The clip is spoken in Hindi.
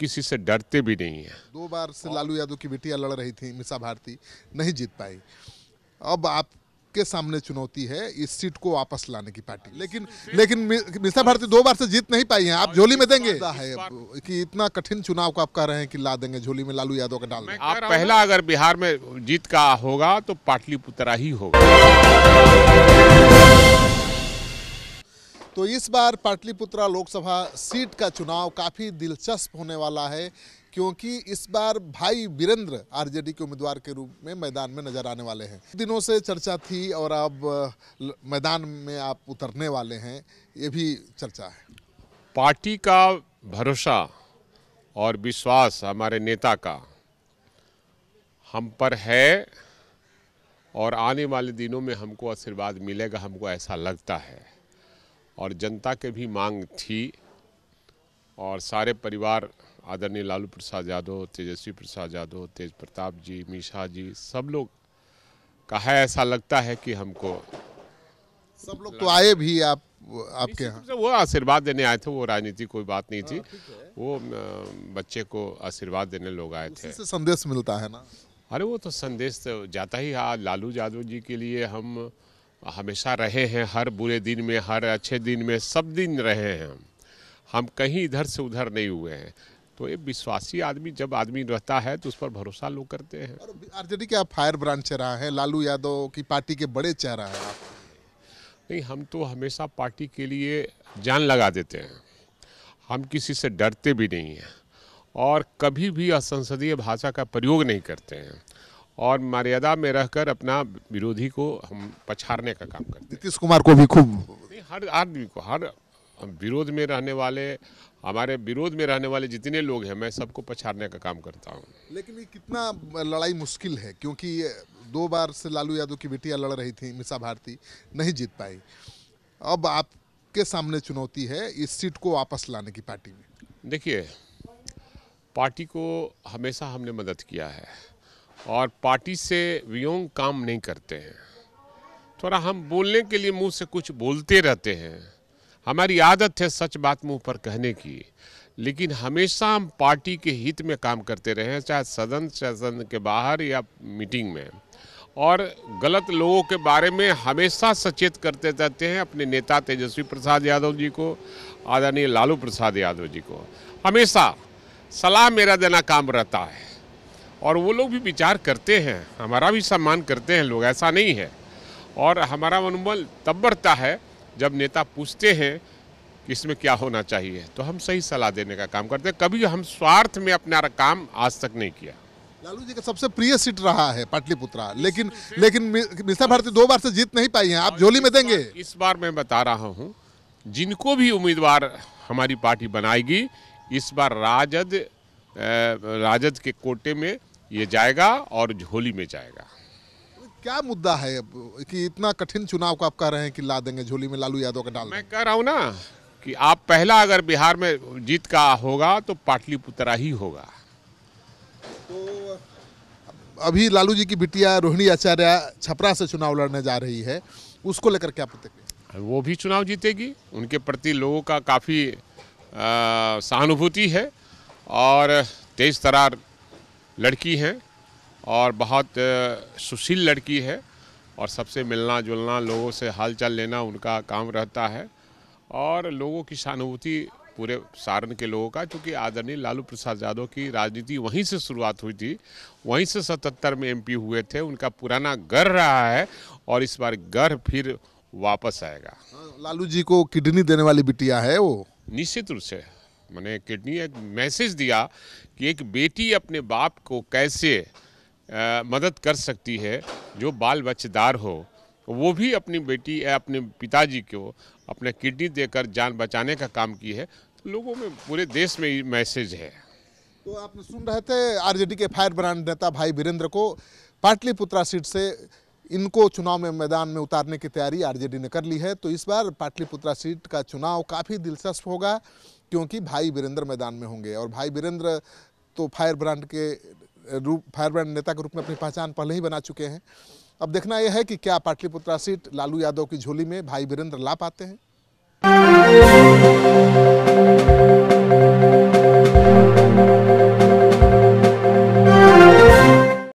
किसी से डरते भी नहीं है दो बार से लालू यादव की बेटियाँ लड़ रही थी मिसा भारती नहीं जीत पाई अब आप के सामने चुनौती है इस सीट को वापस लाने की पार्टी लेकिन लेकिन मिसा भारती दो बार से जीत नहीं पाई है आप झोली में देंगे है कि इतना कठिन चुनाव को आप कह रहे हैं कि ला देंगे झोली में लालू यादव का डाल देंगे आप पहला अगर बिहार में जीत का होगा तो पाटलिपुत्रा ही होगा तो इस बार पाटलिपुत्रा लोकसभा सीट का चुनाव काफ़ी दिलचस्प होने वाला है क्योंकि इस बार भाई वीरेंद्र आरजेडी के उम्मीदवार के रूप में मैदान में नजर आने वाले हैं दिनों से चर्चा थी और अब मैदान में आप उतरने वाले हैं ये भी चर्चा है पार्टी का भरोसा और विश्वास हमारे नेता का हम पर है और आने वाले दिनों में हमको आशीर्वाद मिलेगा हमको ऐसा लगता है और जनता के भी मांग थी और सारे परिवार आदरणीय लालू प्रसाद यादव तेजस्वी प्रसाद यादव तेज प्रताप जी मीशा जी सब लोग कहा है ऐसा लगता है कि हमको सब लोग तो आए भी आप आपके यहाँ वो आशीर्वाद देने आए थे वो राजनीति कोई बात नहीं थी हाँ, वो बच्चे को आशीर्वाद देने लोग आए थे से संदेश मिलता है ना अरे वो तो संदेश तो जाता ही है लालू यादव जी के लिए हम हमेशा रहे हैं हर बुरे दिन में हर अच्छे दिन में सब दिन रहे हैं हम कहीं इधर से उधर नहीं हुए हैं तो ये विश्वासी आदमी जब आदमी रहता है तो उस पर भरोसा लोग करते हैं और आरजेडी के आप फायर ब्रांड चेहरा है लालू यादव की पार्टी के बड़े चेहरा है आप नहीं हम तो हमेशा पार्टी के लिए जान लगा देते हैं हम किसी से डरते भी नहीं हैं और कभी भी असंसदीय भाषा का प्रयोग नहीं करते हैं और मर्यादा में रहकर अपना विरोधी को हम पछाड़ने का काम करते नीतीश कुमार को भी खूब हर आदमी को हर विरोध में रहने वाले हमारे विरोध में रहने वाले जितने लोग हैं मैं सबको पछाड़ने का काम करता हूँ लेकिन ये कितना लड़ाई मुश्किल है क्योंकि दो बार से लालू यादव की बेटियाँ लड़ रही थी मिसा भारती नहीं जीत पाई अब आपके सामने चुनौती है इस सीट को वापस लाने की पार्टी में देखिए पार्टी को हमेशा हमने मदद किया है और पार्टी से वियोंग काम नहीं करते हैं थोड़ा हम बोलने के लिए मुंह से कुछ बोलते रहते हैं हमारी आदत है सच बात मुंह पर कहने की लेकिन हमेशा हम पार्टी के हित में काम करते रहे हैं चाहे सदन चाहे सदन के बाहर या मीटिंग में और गलत लोगों के बारे में हमेशा सचेत करते रहते हैं अपने नेता तेजस्वी प्रसाद यादव जी को आदरणीय लालू प्रसाद यादव जी को हमेशा सलाह मेरा देना काम रहता है और वो लोग भी विचार करते हैं हमारा भी सम्मान करते हैं लोग ऐसा नहीं है और हमारा मनोबल तब बढ़ता है जब नेता पूछते हैं कि इसमें क्या होना चाहिए तो हम सही सलाह देने का काम करते हैं कभी हम स्वार्थ में अपना काम आज तक नहीं किया लालू जी का सबसे प्रिय सीट रहा है पाटलिपुत्रा लेकिन लेकिन मिश्रा भारती दो बार से जीत नहीं पाई हैं आप हाँ, झोली में देंगे इस बार मैं बता रहा हूँ जिनको भी उम्मीदवार हमारी पार्टी बनाएगी इस बार राजद राजद के कोटे में ये जाएगा और झोली में जाएगा क्या मुद्दा है अब कि इतना कठिन चुनाव को आप कह रहे हैं कि ला देंगे झोली में लालू यादव का डाल मैं कह रहा हूँ ना कि आप पहला अगर बिहार में जीत का होगा तो पाटलिपुत्रा ही होगा तो अभी लालू जी की बिटिया रोहिणी आचार्य छपरा से चुनाव लड़ने जा रही है उसको लेकर क्या प्रतिक्रिया वो भी चुनाव जीतेगी उनके प्रति लोगों का काफ़ी सहानुभूति है और तेज तरार लड़की हैं और बहुत सुशील लड़की है और सबसे मिलना जुलना लोगों से हालचाल लेना उनका काम रहता है और लोगों की सहानुभूति पूरे सारण के लोगों का क्योंकि आदरणीय लालू प्रसाद यादव की राजनीति वहीं से शुरुआत हुई थी वहीं से सतहत्तर में एमपी हुए थे उनका पुराना घर रहा है और इस बार घर फिर वापस आएगा हाँ, लालू जी को किडनी देने वाली बिटिया है वो निश्चित रूप से मैंने किडनी एक मैसेज दिया कि एक बेटी अपने बाप को कैसे आ, मदद कर सकती है जो बाल बच्चेदार हो वो भी अपनी बेटी या अपने पिताजी को अपने किडनी देकर जान बचाने का काम की है तो लोगों में पूरे देश में ये मैसेज है तो आप सुन रहे थे आरजेडी के फायर ब्रांड नेता भाई वीरेंद्र को पाटलिपुत्रा सीट से इनको चुनाव में मैदान में उतारने की तैयारी आरजेडी ने कर ली है तो इस बार पाटलिपुत्रा सीट का चुनाव काफ़ी दिलचस्प होगा क्योंकि भाई वीरेंद्र मैदान में होंगे और भाई वीरेंद्र तो फायर ब्रांड के रूप फायर ब्रांड नेता के रूप में अपनी पहचान पहले ही बना चुके हैं अब देखना यह है कि क्या पाटलिपुत्रा सीट लालू यादव की झोली में भाई वीरेंद्र ला पाते हैं